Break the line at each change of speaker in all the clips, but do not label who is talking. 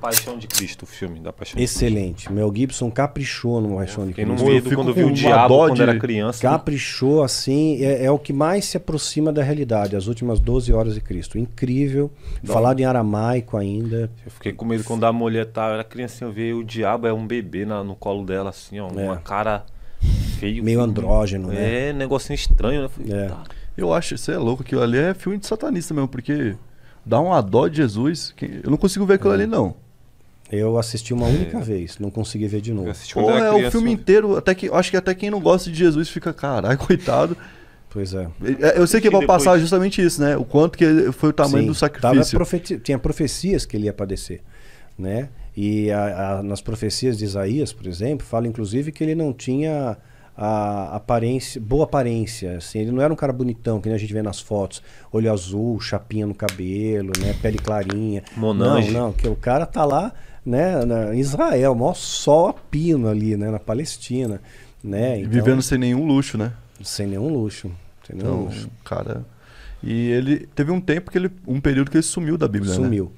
Paixão de Cristo, o filme da Paixão Excelente. Mel Gibson caprichou no Paixão de Cristo. Não medo quando viu o diabo quando de... era criança. Caprichou, assim, é, é, o que mais se aproxima da realidade, as últimas 12 horas de Cristo. Incrível. Falado em aramaico ainda. Eu fiquei com medo quando
a mulher tá, era criancinha, eu vi o diabo é um bebê na, no colo dela, assim, ó, é. uma cara
feio. Meio assim. andrógeno, né?
É, negocinho estranho, né? Falei, é. tá. Eu acho, isso é louco, aquilo ali é filme de satanista mesmo, porque dá uma dó de Jesus. Que eu não consigo ver aquilo uhum. ali, não. Eu assisti uma é. única
é. vez, não consegui ver de novo. Ou é criança, o filme né?
inteiro, até que acho que até quem não gosta de Jesus fica, caralho, coitado. Pois é. é. Eu sei que vai é passar justamente
isso, né? O quanto que foi o tamanho Sim, do sacrifício. Profeti... Tinha profecias que ele ia padecer, né? E a, a, nas profecias de Isaías, por exemplo, fala inclusive que ele não tinha a aparência, boa aparência, assim, ele não era um cara bonitão, que nem a gente vê nas fotos, olho azul, chapinha no cabelo, né, pele clarinha. Monange. Não, não, que o cara tá lá, né, na Israel, mó sol a pino ali, né, na Palestina, né? Então, Vivendo sem nenhum luxo, né? Sem nenhum luxo, sem nenhum então, luxo. cara... E ele teve um tempo que ele, um período que ele sumiu da Bíblia, né? Sumiu. Né?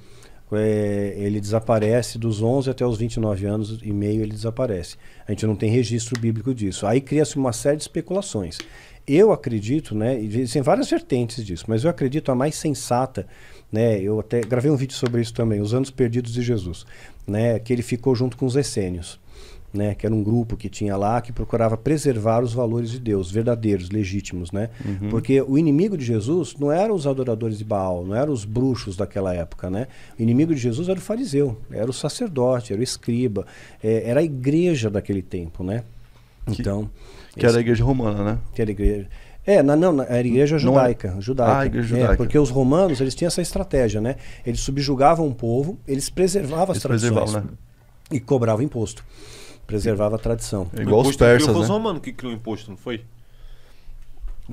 é, ele desaparece dos 11 até os 29 anos e meio, ele desaparece. A gente não tem registro bíblico disso. Aí cria-se uma série de especulações. Eu acredito, né, existem várias vertentes disso, mas eu acredito a mais sensata, né, eu até gravei um vídeo sobre isso também, os anos perdidos de Jesus, né, que ele ficou junto com os essênios né, que era um grupo que tinha lá que procurava preservar os valores de Deus, verdadeiros, legítimos, né? Uhum. Porque o inimigo de Jesus não eram os adoradores de Baal, não eram os bruxos daquela época, né? O inimigo de Jesus era o fariseu, era o sacerdote, era o escriba, é, era a igreja daquele tempo, né? Que, então, que era a igreja romana, né? Que era a igreja é, na, não, era igreja não, judaica. judaica. Ah, igreja judaica. É, porque os romanos, eles tinham essa estratégia, né? Eles subjugavam o povo, eles preservavam eles as tradições preservavam, né? e cobravam imposto preservava a tradição. igual os persas, né? Foi o
romano que criou o imposto, não foi?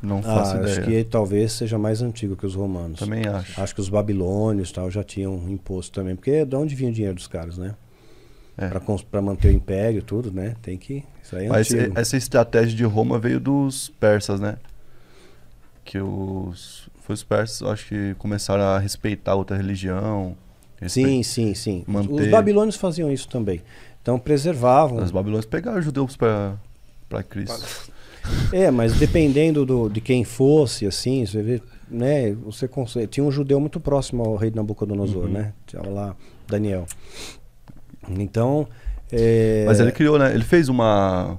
Não ah, faço ah, ideia. Acho que
talvez seja mais antigo que os romanos. Também acho. Acho que os babilônios tal já tinham imposto também, porque é de onde vinha o dinheiro dos caras, né? É. Para manter o império tudo, né? Tem que isso aí é Mas antigo. essa
estratégia de Roma veio dos persas, né? Que os foi os persas, acho que começaram a respeitar outra religião. Respe... Sim, sim, sim. Manter... Os
babilônios faziam isso também. Então preservavam. Os babilônios pegaram judeus para Cristo. É, mas dependendo do, de quem fosse, assim, você vê, né, você consegue. Tinha um judeu muito próximo ao rei Nabucodonosor, uhum. né? Tinha lá Daniel. Então. É... Mas ele
criou, né? Ele fez uma.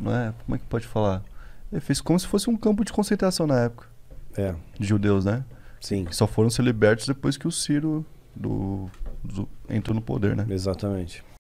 Não é, como é que pode falar? Ele fez como se fosse um campo de concentração na época. É. De judeus, né? Sim. Que só foram ser libertos depois que o Ciro do, do entrou no poder, né? Exatamente.